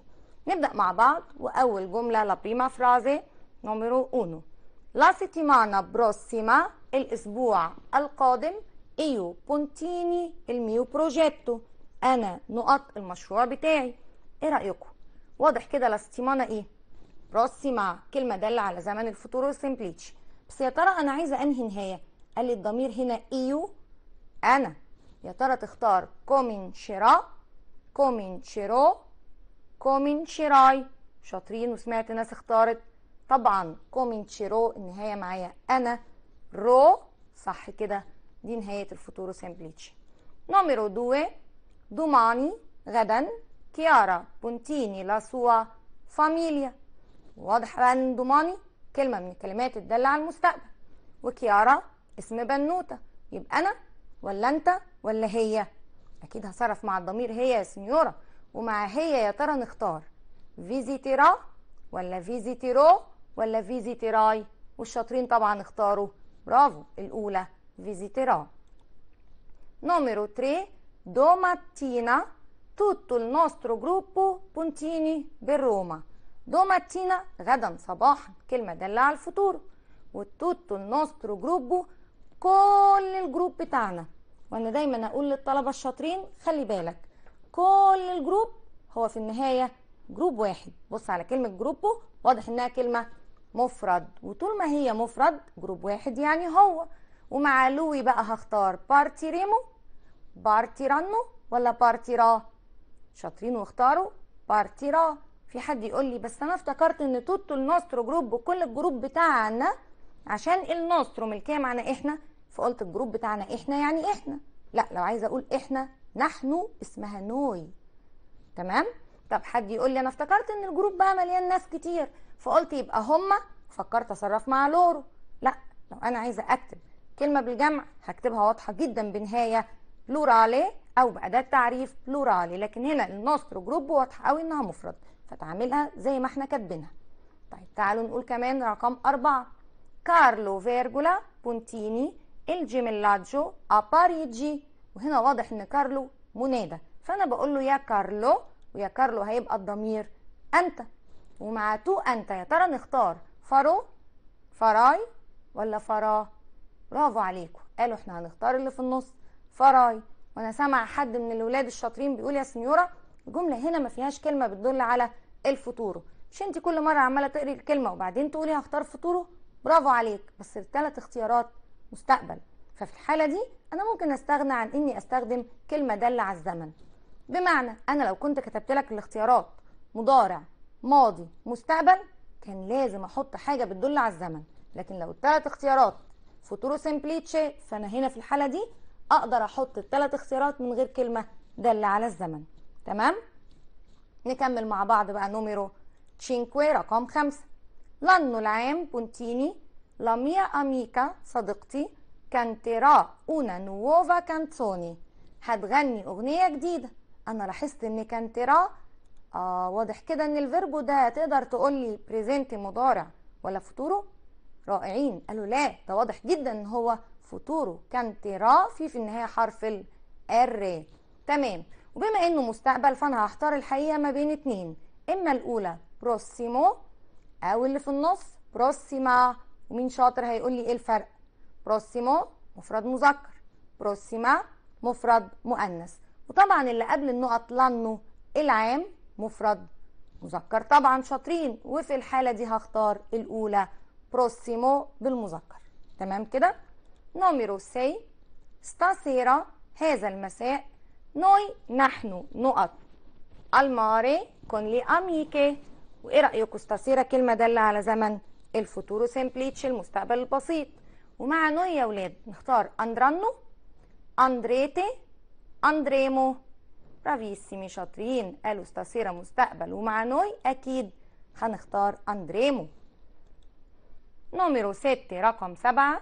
نبدا مع بعض واول جمله لا بريما فرازي numero 1 la settimana prossima الأسبوع القادم io continui il mio progetto أنا نقط المشروع بتاعي إيه رأيكم؟ واضح كده لاستيمانا إيه؟ prossima كلمة دالة على زمن الفطور simplici بس يا ترى أنا عايزة أنهي نهاية قال لي الضمير هنا إيو أنا يا ترى تختار كومينشيرا كومينشيرو كومينشيراي شاطرين وسمعت ناس اختارت طبعا رو النهايه معايا انا رو صح كده دي نهايه الفوتورو سمبليتش نوميرو دو دوماني غدا كيارا بونتيني لا سوا فاميليا واضح بقى ان دوماني كلمه من الكلمات تدل على المستقبل وكيارا اسم بنوته يبقى انا ولا انت ولا هي اكيد هصرف مع الضمير هي يا سنيوره ومع هي يا ترى نختار فيزيتيرا ولا فيزيتيرو ولا فيزيتيراي والشاطرين طبعا اختاروا برافو الأولى فيزيتيرا نوميرو 3 دوماتينا tutto il nostro gruppo puntini per Roma domattina غدا صباحا كلمة دالة على الفطور وتوتو النوسترو جروبو كل الجروب بتاعنا وانا دايما اقول للطلبة الشاطرين خلي بالك كل الجروب هو في النهاية جروب واحد بص على كلمة جروبو واضح انها كلمة مفرد وطول ما هي مفرد جروب واحد يعني هو ومع لوي بقى هختار بارتي ريمو بارتي رانو ولا بارتي را شاطرين واختاروا بارتي را في حد يقول لي بس انا افتكرت ان توتو الناسترو جروب وكل الجروب بتاعنا عشان الناسترو ملكيه معنا احنا فقلت الجروب بتاعنا احنا يعني احنا لا لو عايزه اقول احنا نحن اسمها نوي تمام طب حد يقول لي انا افتكرت ان الجروب بقى مليان ناس كتير فقلت يبقى هما فكرت اصرف مع لورو لا لو انا عايزه اكتب كلمه بالجمع هكتبها واضحه جدا بنهايه بلورالي او باداه تعريف بلورالي لكن هنا النصر جروب واضحه قوي انها مفرد فتعاملها زي ما احنا كاتبينها طيب تعالوا نقول كمان رقم أربعة كارلو فيرجولا بونتيني الجيميلاجو أباريجي وهنا واضح إن كارلو منادى فأنا بقول له يا كارلو ويا كارلو هيبقى الضمير أنت ومع تو انت يا ترى نختار فرو فراي ولا فرا برافو عليكم قالوا احنا هنختار اللي في النص فراي وانا سمع حد من الولاد الشاطرين بيقول يا سنيوره الجمله هنا ما فيهاش كلمه بتدل على الفطور مش انت كل مره عماله تقري الكلمه وبعدين تقولي هختار فطوره برافو عليك بس الثلاث اختيارات مستقبل ففي الحاله دي انا ممكن استغنى عن اني استخدم كلمه دل على الزمن بمعنى انا لو كنت كتبت لك الاختيارات مضارع ماضي مستقبل كان لازم احط حاجه بتدل على الزمن لكن لو التلات اختيارات فوتورو سمبليتشي فانا هنا في الحاله دي اقدر احط التلات اختيارات من غير كلمه دل على الزمن تمام نكمل مع بعض بقى نوميرو 5 رقم خمسة لانو العام بونتيني لا ميا اميكا صديقتي كانتيرا اونا نووفا كانتسوني هتغني اغنيه جديده انا لاحظت ان كانتيرا اه واضح كده ان الفيربو ده تقدر تقول لي بريزنت مضارع ولا فوتورو رائعين قالوا لا ده واضح جدا ان هو فوتورو كان را في في النهايه حرف الار تمام وبما انه مستقبل فانا هختار الحقيقه ما بين اتنين اما الاولى بروسيمو او اللي في النص بروسيما ومين شاطر هيقول لي ايه الفرق بروسيمو مفرد مذكر بروسيما مفرد مؤنث وطبعا اللي قبل النقط لانه العام مفرد مذكر طبعا شاطرين وفي الحالة دي هختار الأولى بروسيمو بالمذكر تمام كده نوميرو سي ستاسيرا هذا المساء نوي نحن نقط الماري كون لي أميكي وإيه رأيكم ستاسيرا كلمة دالة على زمن الفوتورو سيمبليتش المستقبل البسيط ومع نوي يا ولاد نختار أندرانو أندريتي أندريمو برافيسيمي شاطرين قالوا استاسيرا مستقبل ومع نوي أكيد هنختار أندريمو نمرو ستة رقم سبعة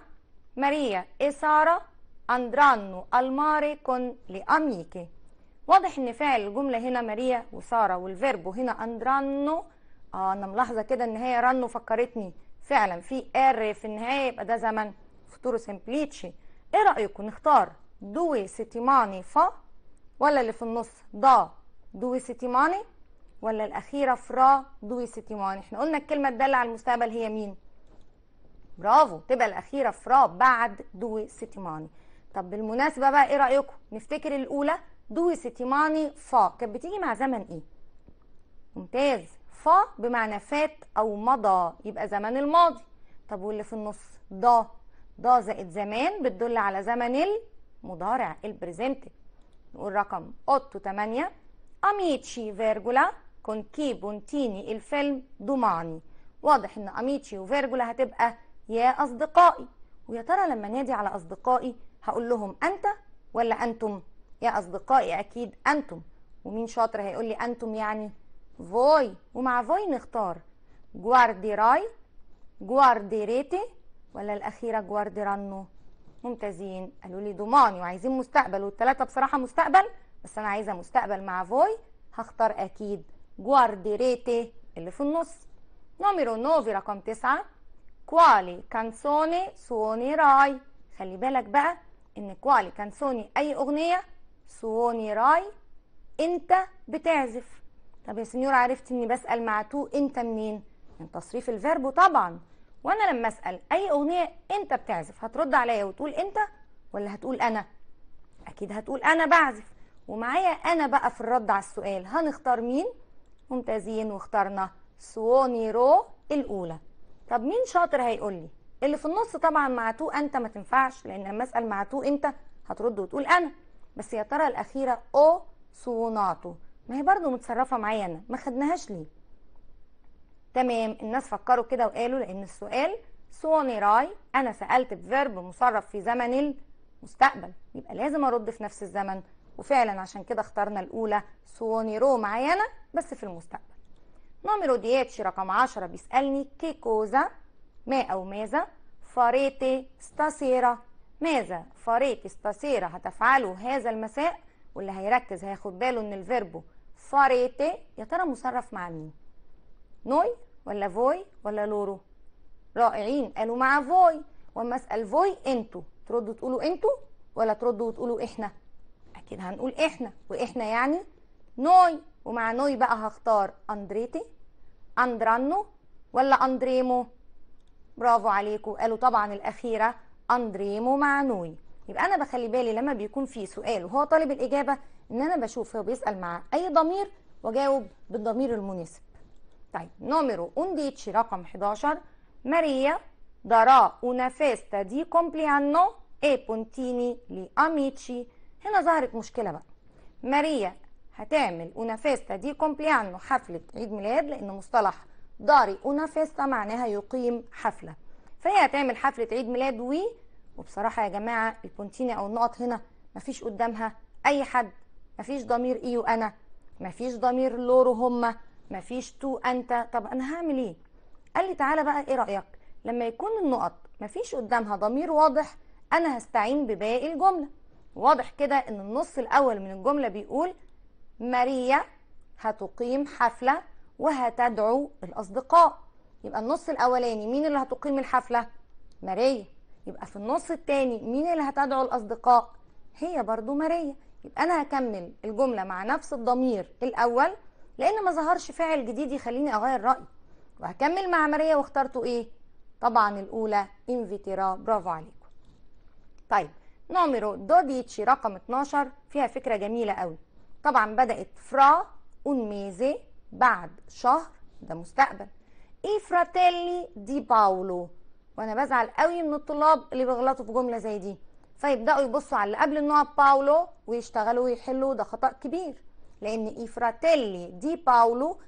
ماريا إسارة أندرانو ألماري كون لأميكي واضح إن فعل الجملة هنا ماريا وسارة والفيربو هنا أندرانو آه أنا ملاحظة كده إن هي رانو فكرتني فعلا في ار في النهاية يبقى ده زمن فطور سمبليتشي إيه رأيكم نختار دوي ستيماني فا ولا اللي في النص ضا دوي ستيماني ولا الأخيرة فرا دو سيتي ستيماني احنا قلنا الكلمة تدل على المستقبل هي مين برافو تبقى الأخيرة فرا بعد دوي ستيماني طب بالمناسبة بقى ايه رأيكم نفتكر الأولى دوي ستيماني فا كانت بتيجي مع زمن ايه ممتاز فا بمعنى فات أو مضى يبقى زمن الماضي طب واللي في النص ضا ضا زائد زمان بتدل على زمن المضارع البريزنت والرقم 8 أميتشي فيرجولا كون كي بونتيني الفيلم دوماني واضح ان أميتشي وفيرجولا هتبقى يا أصدقائي ويا ترى لما نادي على أصدقائي هقول لهم أنت ولا أنتم يا أصدقائي أكيد أنتم ومين شاطر هيقول لي أنتم يعني فوي ومع فوي نختار جوارديراي جوارديريتي ولا الأخيرة جوارديرانو ممتازين قالوا لي ضماني وعايزين مستقبل والثلاثه بصراحه مستقبل بس انا عايزه مستقبل مع فوي هختار اكيد جواردي ريتي اللي في النص نوميرو نوفي رقم تسعة كوالي كانسوني سوني راي خلي بالك بقى ان كوالي كانسوني اي اغنية سوني راي انت بتعزف طب يا سنيور عرفت اني بسأل مع تو انت منين من تصريف الفيرب طبعا وانا لما اسال اي اغنيه انت بتعزف هترد عليا وتقول انت ولا هتقول انا اكيد هتقول انا بعزف ومعايا انا بقى في الرد على السؤال هنختار مين ممتازين واخترنا سووني رو الاولى طب مين شاطر هيقول لي اللي في النص طبعا مع تو انت ما تنفعش لان لما اسال مع تو انت هترد وتقول انا بس يا ترى الاخيره او سوناتو ما هي برضو متصرفه معايا انا ما خدناهاش ليه تمام الناس فكروا كده وقالوا لان السؤال سوني راي انا سالت بفيرب مصرف في زمن المستقبل يبقى لازم ارد في نفس الزمن وفعلا عشان كده اخترنا الاولى سوني رو انا بس في المستقبل نمرو دياتشي رقم 10 بيسالني كي كوزا ما او ماذا فاريتي ستاسيرا ماذا فاريتي ستاسيرا هتفعله هذا المساء واللي هيركز هياخد باله ان الفيربو فاريتي يا ترى مصرف مع مين نوي ولا فوي ولا لورو رائعين قالوا مع فوي واما اسال فوي انتوا تردوا تقولوا انتوا ولا تردوا وتقولوا احنا اكيد هنقول احنا واحنا يعني نوي ومع نوي بقى هختار اندريتي اندرانو ولا اندريمو برافو عليكم قالوا طبعا الاخيره اندريمو مع نوي يبقى انا بخلي بالي لما بيكون في سؤال وهو طالب الاجابه ان انا بشوف هو بيسال مع اي ضمير واجاوب بالضمير المناسب طيب نومرو اونديتشي رقم 11 ماريا دارا اونا فيستا دي كومبليانو اي بونتيني لي اميتشي هنا ظهرت مشكلة بقى ماريا هتعمل اونا فيستا دي كومبليانو حفلة عيد ميلاد لأن مصطلح داري اونا فيستا معناها يقيم حفلة فهي هتعمل حفلة عيد ميلاد وي وبصراحة يا جماعة البونتيني أو النقط هنا مفيش قدامها أي حد مفيش ضمير إيه وأنا مفيش ضمير لورو هما مفيش تو انت طب انا هعمل ايه قال لي تعالى بقى ايه رايك لما يكون النقط مفيش قدامها ضمير واضح انا هستعين بباقي الجمله واضح كده ان النص الاول من الجمله بيقول ماريا هتقيم حفله وهتدعو الاصدقاء يبقى النص الاولاني مين اللي هتقيم الحفله ماريا يبقى في النص الثاني مين اللي هتدعو الاصدقاء هي برضو ماريا يبقى انا هكمل الجمله مع نفس الضمير الاول لان ما ظهرش فاعل جديد يخليني اغير رايي وهكمل مع ماريا واخترته ايه طبعا الاولى انفيتيرا برافو عليكم طيب نوميرو دوديتشي رقم 12 فيها فكره جميله قوي طبعا بدات فرا اون ميزي بعد شهر ده مستقبل اي فراتيلي دي باولو وانا بزعل قوي من الطلاب اللي بيغلطوا في جمله زي دي فيبداوا يبصوا على اللي قبل النوع باولو ويشتغلوا ويحلوا ده خطا كبير لأن إي فراتيلي دي باولو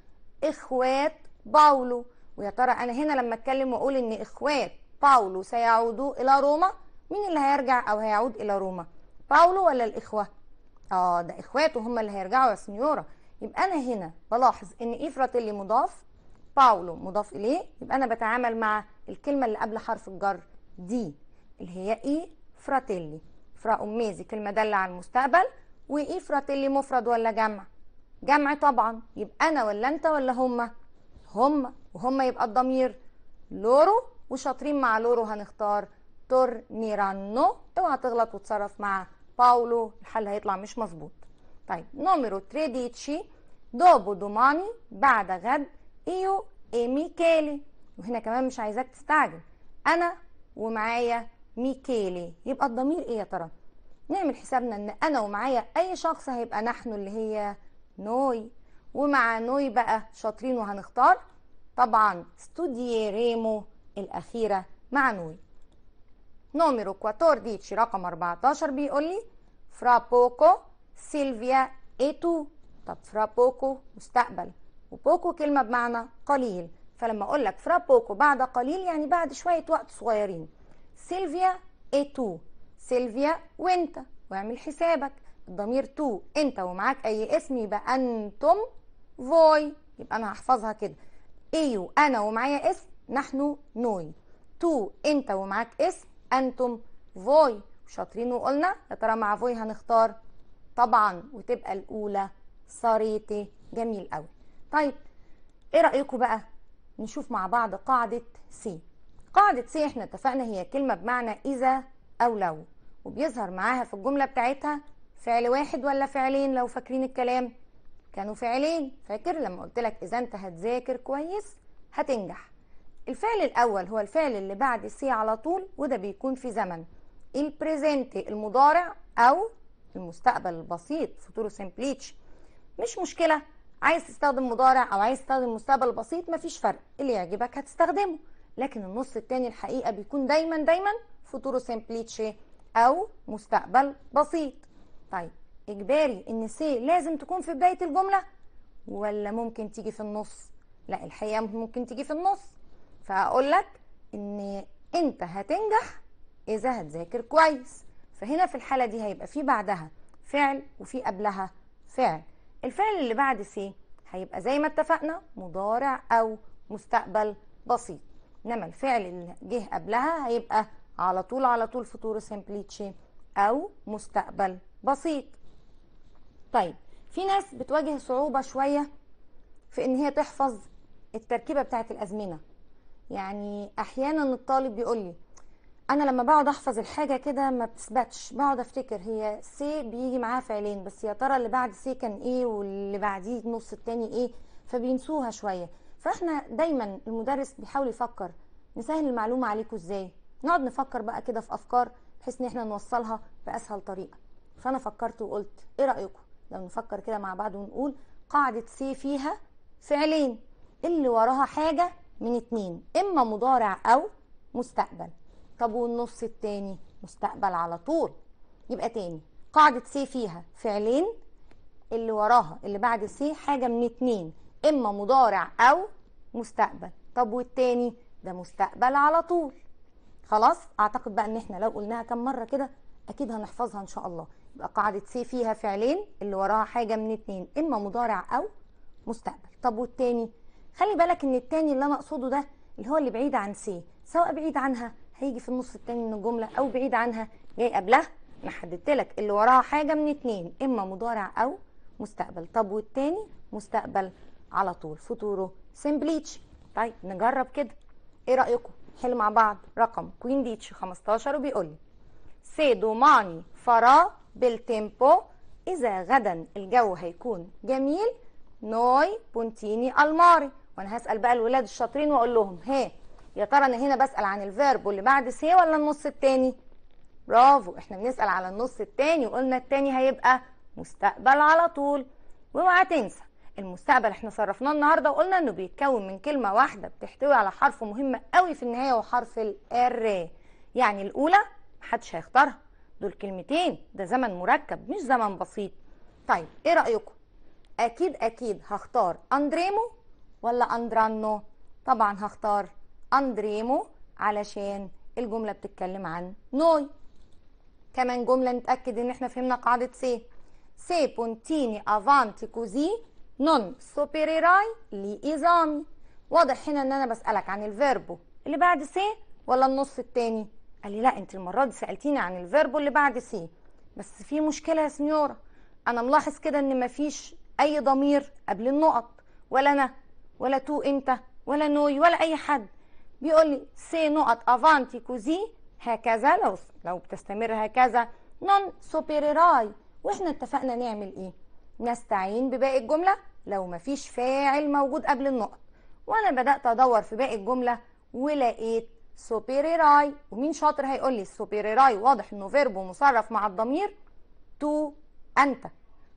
إخوات باولو ويا ترى أنا هنا لما أتكلم وأقول إن إخوات باولو سيعودوا إلى روما مين اللي هيرجع أو هيعود إلى روما باولو ولا الإخوة آه ده إخواته هم اللي هيرجعوا يا سنيورة يبقى أنا هنا بلاحظ إن إي فراتيلي مضاف باولو مضاف إليه يبقى أنا بتعامل مع الكلمة اللي قبل حرف الجر دي اللي هي إي فراتيلي فرا أميزي كلمة دالة على المستقبل وايه فراتيلي مفرد ولا جمع جمع طبعا يبقى أنا ولا أنت ولا هما هما وهما يبقى الضمير لورو وشاطرين مع لورو هنختار تورنيرانو اوعى تغلط وتصرف مع باولو الحل هيطلع مش مظبوط طيب نوميرو تريديتشي دوبو دوماني بعد غد ايو ميكيلي وهنا كمان مش عايزاك تستعجل انا ومعايا ميكيلي يبقى الضمير ايه يا ترى نعمل حسابنا ان انا ومعايا اي شخص هيبقى نحن اللي هي نوي ومع نوي بقى شاطرين وهنختار طبعا ريمو الاخيره مع نوي نوميرو ديتشي رقم 14 بيقول لي فرا بوكو سيلفيا ايتو طب فرا بوكو مستقبل وبوكو كلمه بمعنى قليل فلما اقول لك فرا بوكو بعد قليل يعني بعد شويه وقت صغيرين سيلفيا ايتو سيلفيا وانت واعمل حسابك الضمير تو انت ومعاك اي اسم يبقى انتم فوي يبقى انا هحفظها كده ايو إيه انا ومعايا اسم نحن نوي تو انت ومعاك اسم انتم فوي شاطرين وقلنا يا ترى مع فوي هنختار طبعا وتبقى الاولى صريتي جميل قوي طيب ايه رايكم بقى نشوف مع بعض قاعده سي قاعده سي احنا اتفقنا هي كلمه بمعنى اذا او لو وبيظهر معاها في الجملة بتاعتها فعل واحد ولا فعلين لو فاكرين الكلام كانوا فعلين فاكر لما قلت لك إذا أنت هتذاكر كويس هتنجح الفعل الأول هو الفعل اللي بعد سي على طول وده بيكون في زمن البريزنت المضارع أو المستقبل البسيط فوتورو سيمبليتش مش مشكلة عايز تستخدم مضارع أو عايز تستخدم مستقبل بسيط مفيش فرق اللي يعجبك هتستخدمه لكن النص التاني الحقيقة بيكون دايما دايما فوتورو سيمبليتش أو مستقبل بسيط طيب إجباري إن سي لازم تكون في بداية الجملة ولا ممكن تيجي في النص لا الحقيقة ممكن تيجي في النص فهقول لك إن أنت هتنجح إذا هتذاكر كويس فهنا في الحالة دي هيبقى في بعدها فعل وفي قبلها فعل الفعل اللي بعد سي هيبقى زي ما اتفقنا مضارع أو مستقبل بسيط انما الفعل اللي جه قبلها هيبقى على طول على طول فطور سمبليتشي او مستقبل بسيط طيب في ناس بتواجه صعوبة شوية في ان هي تحفظ التركيبة بتاعة الازمنة يعني احيانا الطالب بيقول لي انا لما بقعد احفظ الحاجة كده ما بتثبتش بقعد افتكر هي سي بيجي معاها فعلين بس يا ترى اللي بعد سي كان ايه واللي بعديه النص التاني ايه فبينسوها شوية فاحنا دايما المدرس بيحاول يفكر نسهل المعلومة عليكم ازاي نقعد نفكر بقى كده في افكار بحيث ان احنا نوصلها باسهل طريقه فانا فكرت وقلت ايه رايكم لو نفكر كده مع بعض ونقول قاعده سي فيها فعلين اللي وراها حاجه من اتنين اما مضارع او مستقبل طب والنص التاني مستقبل على طول يبقى تاني قاعده سي فيها فعلين اللي وراها اللي بعد سي حاجه من اتنين اما مضارع او مستقبل طب والتاني ده مستقبل على طول خلاص اعتقد بقى ان احنا لو قلناها كم مره كده اكيد هنحفظها ان شاء الله يبقى قاعده سي فيها فعلين اللي وراها حاجه من اتنين اما مضارع او مستقبل طب والتاني خلي بالك ان التاني اللي انا اقصده ده اللي هو اللي بعيد عن سي سواء بعيد عنها هيجي في النص التاني من الجمله او بعيد عنها جاي قبلها انا حددت لك اللي وراها حاجه من اتنين اما مضارع او مستقبل طب والتاني مستقبل على طول فوتورو سمبليتش طيب نجرب كده ايه رايكم نحل مع بعض رقم كوين ديتش 15 وبيقول لي سي دوماني فرا بالتيمبو إذا غدا الجو هيكون جميل نوي بونتيني الماري وأنا هسأل بقى الولاد الشاطرين وأقول لهم ها يا ترى أنا هنا بسأل عن الفيرب اللي بعد سي ولا النص التاني؟ برافو احنا بنسأل على النص التاني وقلنا التاني هيبقى مستقبل على طول اوعى تنسى المستقبل احنا صرفناه النهارده وقلنا انه بيتكون من كلمه واحده بتحتوي على حرف مهم قوي في النهايه وحرف الار يعني الاولى محدش هيختارها دول كلمتين ده زمن مركب مش زمن بسيط طيب ايه رايكم اكيد اكيد هختار اندريمو ولا اندرانو طبعا هختار اندريمو علشان الجمله بتتكلم عن نوي كمان جمله نتاكد ان احنا فهمنا قاعده سي سي بونتيني افانتي كوزي نون سوبيريراي لإيزامي واضح هنا ان انا بسألك عن الفيربو اللي بعد سي ولا النص التاني قال لي لا انت المرة دي سألتيني عن الفيربو اللي بعد سي بس في مشكلة يا سنيورة انا ملاحظ كده ان مفيش اي ضمير قبل النقط ولا انا ولا تو انت ولا نوي ولا اي حد بيقول لي سي نقط افانتي كوزي هكذا لو لو بتستمر هكذا نون سوبيريراي واحنا اتفقنا نعمل ايه نستعين بباقي الجمله لو مفيش فاعل موجود قبل النقط وانا بدات ادور في باقي الجمله ولقيت سوبيريراي ومين شاطر هيقول لي سوبيريراي واضح انه فيرب مصرف مع الضمير تو انت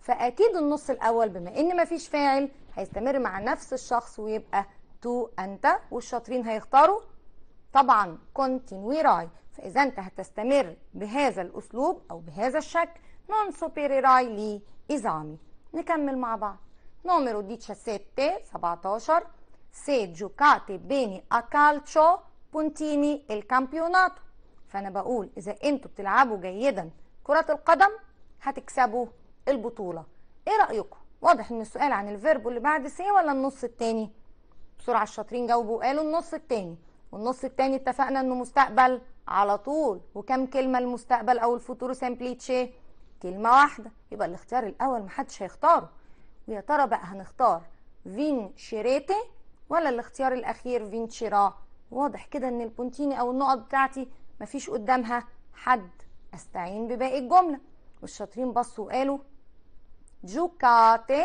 فاكيد النص الاول بما ان مفيش فاعل هيستمر مع نفس الشخص ويبقى تو انت والشاطرين هيختاروا طبعا كونتينوي راي فاذا انت هتستمر بهذا الاسلوب او بهذا الشكل نون سوبيريراي ازامي نكمل مع بعض numero 17, Sabatosar, se giocate bene a calcio puntini الكامبيوناتو فانا بقول اذا انتوا بتلعبوا جيدا كرة القدم هتكسبوا البطولة ايه رأيكم واضح ان السؤال عن الفيرب اللي بعد سي ولا النص التاني بسرعة الشاطرين جاوبوا قالوا النص التاني والنص التاني اتفقنا انه مستقبل على طول وكم كلمة المستقبل او الفوتور سامبليتشي كلمة واحدة يبقى الاختيار الاول محدش هيختاره ويا ترى بقى هنختار فين شيريتي ولا الاختيار الاخير فين شيرا واضح كده ان البونتيني او النقط بتاعتي مفيش قدامها حد استعين بباقي الجمله والشاطرين بصوا وقالوا جوكاتي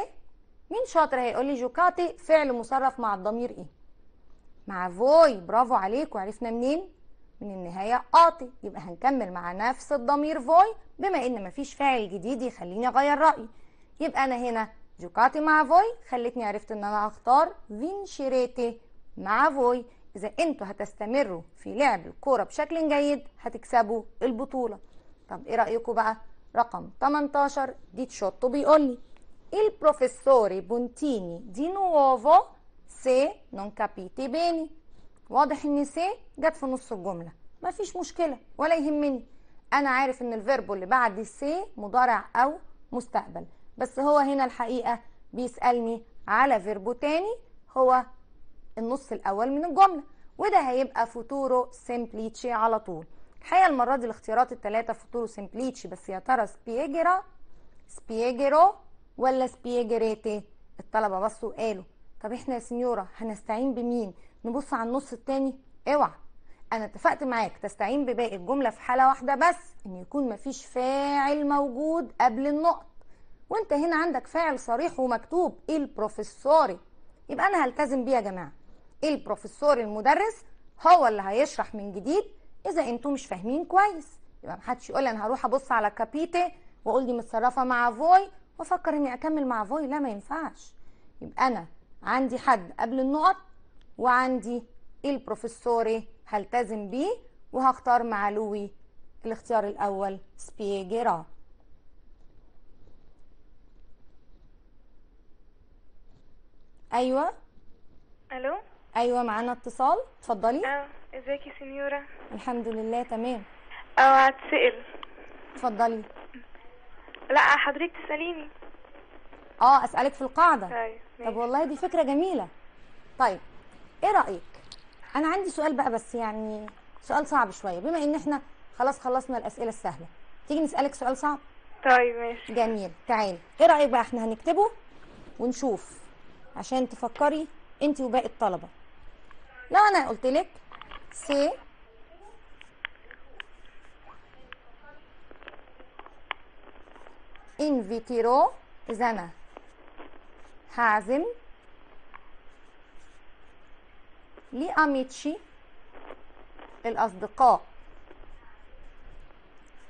مين شاطر هيقول لي جوكاتي فعل مصرف مع الضمير ايه مع فوي برافو عليك وعرفنا منين من النهاية قاطي يبقى هنكمل مع نفس الضمير فوي بما ان مفيش فاعل جديد يخليني اغير رأيي يبقى انا هنا جوكاتي مع فوي خلتني عرفت ان انا هختار فينشيريتي مع فوي اذا انتوا هتستمروا في لعب الكوره بشكل جيد هتكسبوا البطوله طب ايه رايكم بقى رقم 18 دي تشوتو بيقول لي il بونتيني دي نوفو سي نون كابيتي بيني واضح ان سي جت في نص الجمله مفيش مشكله ولا يهمني انا عارف ان الفيربو اللي بعد سي مضارع او مستقبل بس هو هنا الحقيقة بيسألني على فيربو تاني هو النص الأول من الجملة وده هيبقى فوتورو سيمبليتشي على طول الحقيقة المرة دي الاختيارات التلاتة فوتورو سيمبليتشي بس يا ترى سبيجرا سبيجرو ولا سبيجريتي الطلبة بصوا قالوا طب احنا يا سنيورة هنستعين بمين نبص على النص التاني اوعى انا اتفقت معاك تستعين بباقي الجملة في حالة واحدة بس ان يكون مفيش فاعل موجود قبل النقط وانت هنا عندك فاعل صريح ومكتوب إيه البروفيسوري يبقى انا هلتزم بيه يا جماعه إيه البروفيسور المدرس هو اللي هيشرح من جديد اذا انتوا مش فاهمين كويس يبقى محدش يقول انا هروح ابص على كابيتي واقول دي متصرفه مع فوي وافكر اني اكمل مع فوي لا ما ينفعش يبقى انا عندي حد قبل النقط وعندي إيه البروفيسوري هلتزم بيه وهختار مع لوي الاختيار الاول سبيجيرا ايوه الو ايوه معانا اتصال اتفضلي اه ازيك يا سنيوره الحمد لله تمام اه هتسال اتفضلي لا حضرتك تساليني اه اسالك في القاعده طيب طب والله دي فكره جميله طيب ايه رايك انا عندي سؤال بقى بس يعني سؤال صعب شويه بما ان احنا خلاص خلصنا الاسئله السهله تيجي نسالك سؤال صعب طيب ماشي جميل تعالي ايه رايك بقى احنا هنكتبه ونشوف عشان تفكري انت وباقي الطلبه لو انا قلت لك سي انفيتيرو اذا انا هعزم لاميتشي الاصدقاء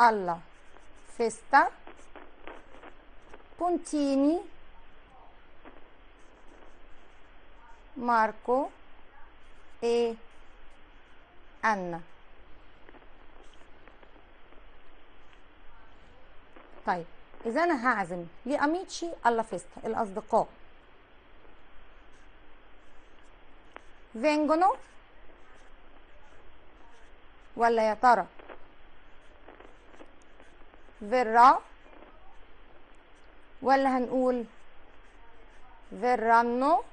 الله فيستا كونتيني ماركو اي أن طيب إذا أنا هعزم لأميتشي فيستا الأصدقاء فينجونو ولا يا ترى فيرا ولا هنقول فيرانو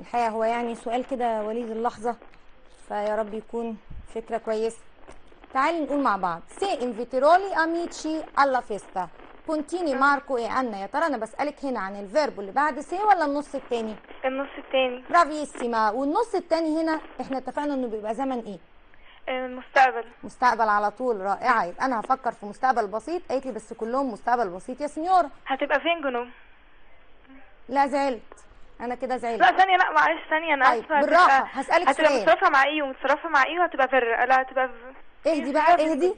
الحقيقه هو يعني سؤال كده وليد اللحظه فيا رب يكون فكره كويسه تعالي نقول مع بعض سي انفيتيرولي اميتشي الا فيستا كونتيني ماركو ايه انا يا ترى انا بسالك هنا عن الفيرب اللي بعد سي ولا النص الثاني النص الثاني برافيسيما والنص الثاني هنا احنا اتفقنا انه بيبقى زمن ايه المستقبل آه، مستقبل على طول رائعه يبقى انا هفكر في مستقبل بسيط قالت لي بس كلهم مستقبل بسيط يا سنيوره هتبقى فين جنوب لا زعلت انا كده زعلت لا ثانيه لا معلش ثانيه انا طيب، اسفه طيب. بالراحه هسالك سؤال هتبقى متصرفه مع ايه ومتصرفه مع ايه وهتبقى فر لا هتبقى اهدي بقى اهدي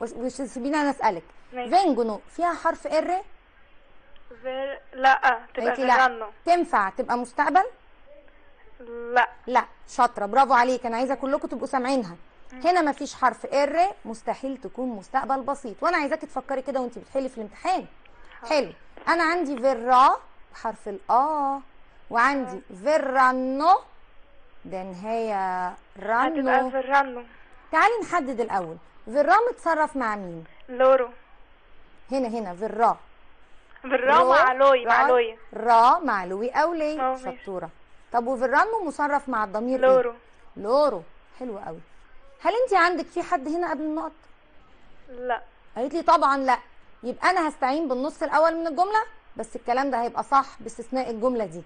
وسيبيني انا اسالك فينجونو فيها حرف ار فير لا تبقى فيرانو تنفع تبقى مستقبل لا لا شاطره برافو عليك انا عايزه كلكم تبقوا سامعينها هنا مفيش حرف ار مستحيل تكون مستقبل بسيط وانا عايزاكي تفكري كده وانت بتحلي في الامتحان حلو انا عندي فيرا حرف الآه وعندي فيرانو ده نهايه رانو هتبقى فيرانو تعالي نحدد الاول فيرا متصرف مع مين لورو هنا هنا فيرا فيرا مع لوي مع لوي را مع لوي او لي آه، شطوره طب وفيرانو مصرف مع الضمير لورو إيه؟ لورو حلو قوي هل انت عندك في حد هنا قبل النقط لا قالت لي طبعا لا يبقى انا هستعين بالنص الاول من الجمله بس الكلام ده هيبقى صح باستثناء الجمله دي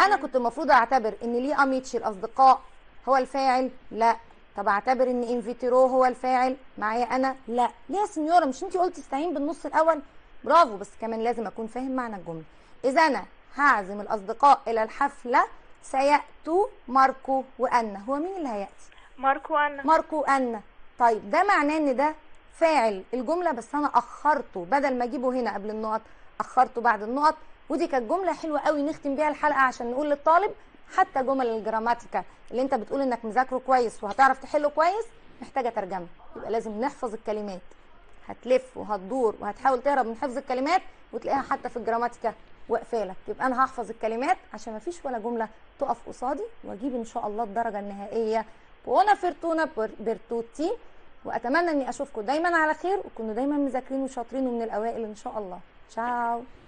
انا كنت المفروض اعتبر ان ليه اميتشي الاصدقاء هو الفاعل لا طب اعتبر ان انفيتيرو هو الفاعل معايا انا لا ليه يا سنيوره مش انت قلتي استعين بالنص الاول برافو بس كمان لازم اكون فاهم معنى الجمله اذا انا هعزم الاصدقاء الى الحفله سياتوا ماركو وانا هو مين اللي هياتي ماركو وانا ماركو وانا طيب ده معناه ان ده فاعل الجمله بس انا اخرته بدل ما اجيبه هنا قبل النقط اخرته بعد النقط ودي كانت جمله حلوه قوي نختم بيها الحلقه عشان نقول للطالب حتى جمل الجراماتيكا اللي انت بتقول انك مذاكره كويس وهتعرف تحله كويس محتاجه ترجمه يبقى لازم نحفظ الكلمات هتلف وهتدور وهتحاول تهرب من حفظ الكلمات وتلاقيها حتى في الجراماتيكا واقفه لك يبقى انا هحفظ الكلمات عشان ما فيش ولا جمله تقف قصادي واجيب ان شاء الله الدرجه النهائيه وانا فرتونا برتوتي واتمنى اني اشوفكم دايما على خير وكونوا دايما مذاكرين وشاطرين ومن الاوائل ان شاء الله تشاو